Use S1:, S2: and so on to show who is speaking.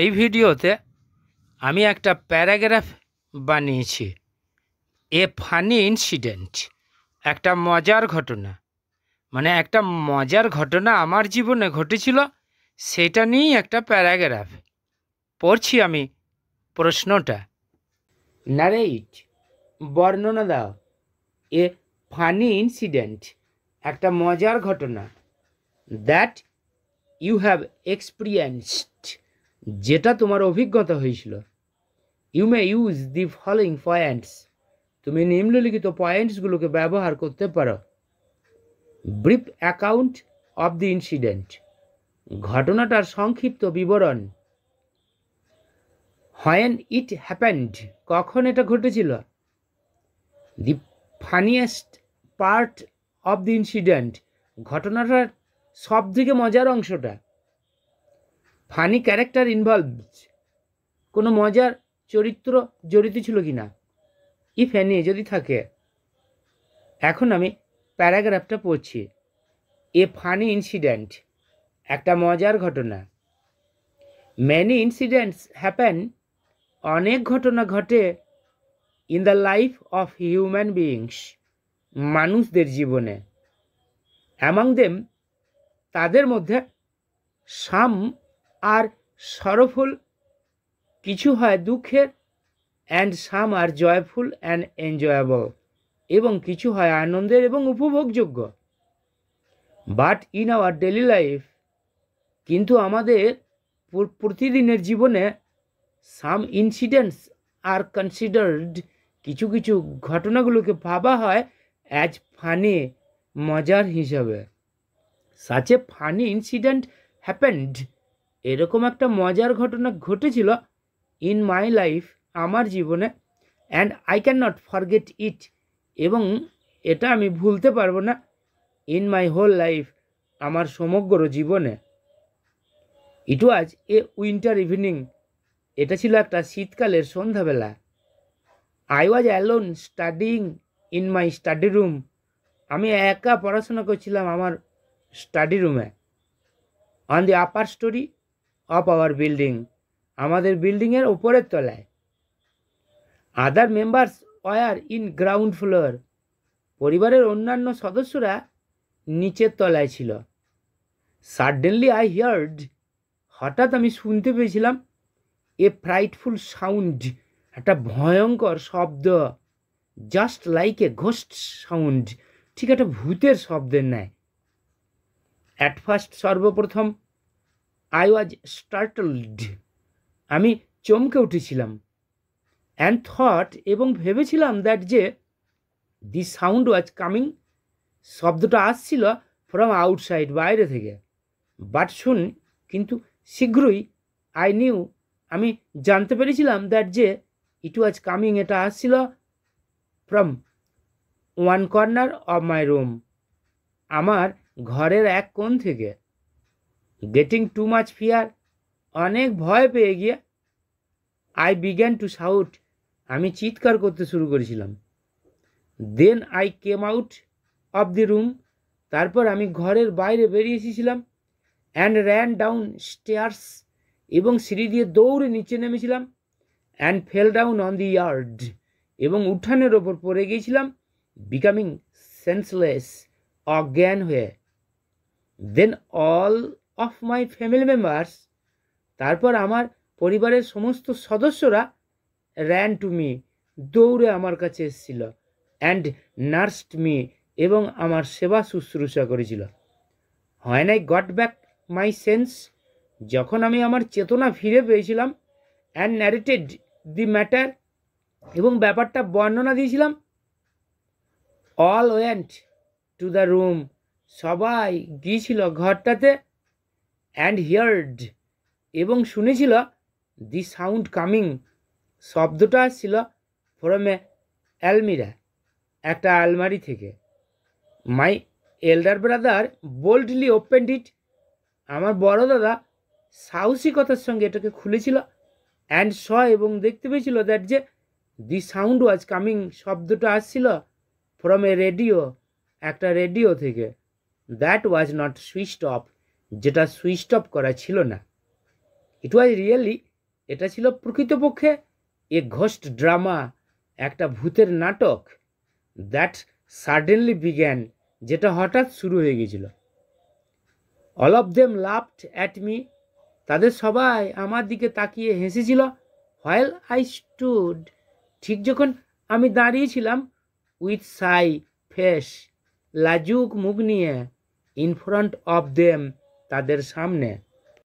S1: এই ভিডিওতে আমি একটা প্যারাগ্রাফ বানিয়েছি এ ফানি ইনসিডেন্ট একটা মজার ঘটনা মানে একটা মজার ঘটনা আমার জীবনে ঘটেছিল সেটা নিয়েই একটা প্যারাগ্রাফ পড়ছি আমি প্রশ্নটা নারেইট বর্ণনা দাও এ ফানি ইনসিডেন্ট একটা মজার ঘটনা দ্যাট ইউ হ্যাভ এক্সপিরিয়েন্সড যেটা তোমার অভিজ্ঞতা হয়েছিল you may use the following points তুমি নিম্নলিখিত পয়েন্টসগুলোকে ব্যবহার করতে পারো brief account of the incident ঘটনাটার সংক্ষিপ্ত বিবরণ হোয়েন ইট হ্যাপেন্ড কখন এটা ঘটেছিল the funniest part of the incident ঘটনাটার সব থেকে মজার অংশটা ফানি ক্যারেক্টার ইনভলভ কোনো মজার চরিত্র জড়িত ছিল কি না ইফ এনি যদি থাকে এখন আমি প্যারাগ্রাফটা পড়ছি এ ফানি ইনসিডেন্ট একটা মজার ঘটনা মেনি ইনসিডেন্টস হ্যাপেন অনেক ঘটনা ঘটে in the life of human beings মানুষদের জীবনে অ্যামাং দেম তাদের মধ্যে সাম আর সরফুল কিছু হয় দুঃখের and some are joyful and enjoyable এবং কিছু হয় আনন্দের এবং উপভোগযোগ্য but in our daily life কিন্তু আমাদের প্রতিদিনের জীবনে সাম ইনসিডেন্টস আর কনসিডার্ড কিছু কিছু ঘটনাগুলোকে ভাবা হয় অ্যাজ ফানি মজার হিসাবে such a funny incident happened এরকম একটা মজার ঘটনা ঘটেছিল ইন মাই লাইফ আমার জীবনে and I can not forget it এবং এটা আমি ভুলতে পারবো না ইন মাই হোল লাইফ আমার সমগ্র জীবনে ইট ওয়াজ এ উইন্টার ইভিনিং এটা ছিল একটা শীতকালের সন্ধ্যাবেলা I was alone studying in my study room আমি একা পড়াশোনা করছিলাম আমার স্টাডি রুমে on the upper storey of our building আমাদের বিল্ডিংয়ের ওপরের তলায় other members were in ground floor পরিবারের অন্যান্য সদস্যরা নিচের তলায় ছিল সাডেনলি আই হিয়ার্ড হঠাৎ আমি শুনতে পেয়েছিলাম এ ফ্রাইটফুল সাউন্ড একটা ভয়ঙ্কর শব্দ just like a ghost sound ঠিক একটা ভূতের শব্দের নেয় অ্যাট ফার্স্ট সর্বপ্রথম আই ওয়াজ স্টার্টলড আমি চমকে উঠেছিলাম অ্যান্ড থট এবং ভেবেছিলাম দ্যাট যে দি সাউন্ড ওয়াজ কামিং শব্দটা আসছিল ফ্রম আউটসাইড বাইরে থেকে বাট শুন কিন্তু শীঘ্রই আই নিউ আমি জানতে পেরেছিলাম দ্যাট যে ইট ওয়াজ কামিং এটা আসছিল from one corner of my room আমার ঘরের এক কোণ থেকে গেটিং টু মাচ ফিয়ার অনেক ভয় পেয়ে গিয়ে আই বিগ্যান টু সাউট আমি চিৎকার করতে শুরু করেছিলাম then I came out of the room তারপর আমি ঘরের বাইরে বেরিয়ে এসেছিলাম অ্যান্ড র্যান ডাউন স্টেয়ার্স এবং সিঁড়ি দিয়ে দৌড়ে নিচে নেমেছিলাম and fell down on the yard এবং উঠানের ওপর পড়ে গিয়েছিলাম বিকামিং সেন্সলেস অজ্ঞান হয়ে then all of my family members তারপর আমার পরিবারের সমস্ত সদস্যরা র্যান টু মি দৌড়ে আমার কাছে এসেছিল অ্যান্ড নার্সড মি এবং আমার সেবা শুশ্রূষা করেছিল হয় নাই গট ব্যাক মাই সেন্স যখন আমি আমার চেতনা ফিরে পেয়েছিলাম অ্যান্ড ন্যারেটেড দি ম্যাটার এবং ব্যাপারটা বর্ণনা দিয়েছিলাম all went to the room সবাই গিয়েছিল ঘরটাতে অ্যান্ড হিয়ার্ড এবং শুনেছিল দি সাউন্ড কামিং শব্দটা ছিল ফ্রম অ্যালমিরা একটা আলমারি থেকে my elder brother boldly opened it আমার বড় দাদা সাহসিকতার সঙ্গে এটাকে খুলেছিল অ্যান্ড স এবং দেখতে পেয়েছিল দ্যাট যে দি সাউন্ড ওয়াজ কামিং শব্দটা আসছিল ফ্রম এ রেডিও একটা রেডিও থেকে that was not switched off যেটা সুইচ অফ করা ছিল না ইট ওয়াজ রিয়েলি এটা ছিল প্রকৃতপক্ষে এ ঘোস্ট ড্রামা একটা ভূতের নাটক দ্যাট সাডেনলি বিগ্যান যেটা হঠাৎ শুরু হয়ে গেছিল all of them laughed at me তাদের সবাই আমার দিকে তাকিয়ে হেসেছিল হোয়াইল আই স্টুড ঠিক যখন আমি দাঁড়িয়েছিলাম উইথ সাই ফেস লাজুক মুখ নিয়ে ইন ফ্রন্ট অফ দেম তাদের সামনে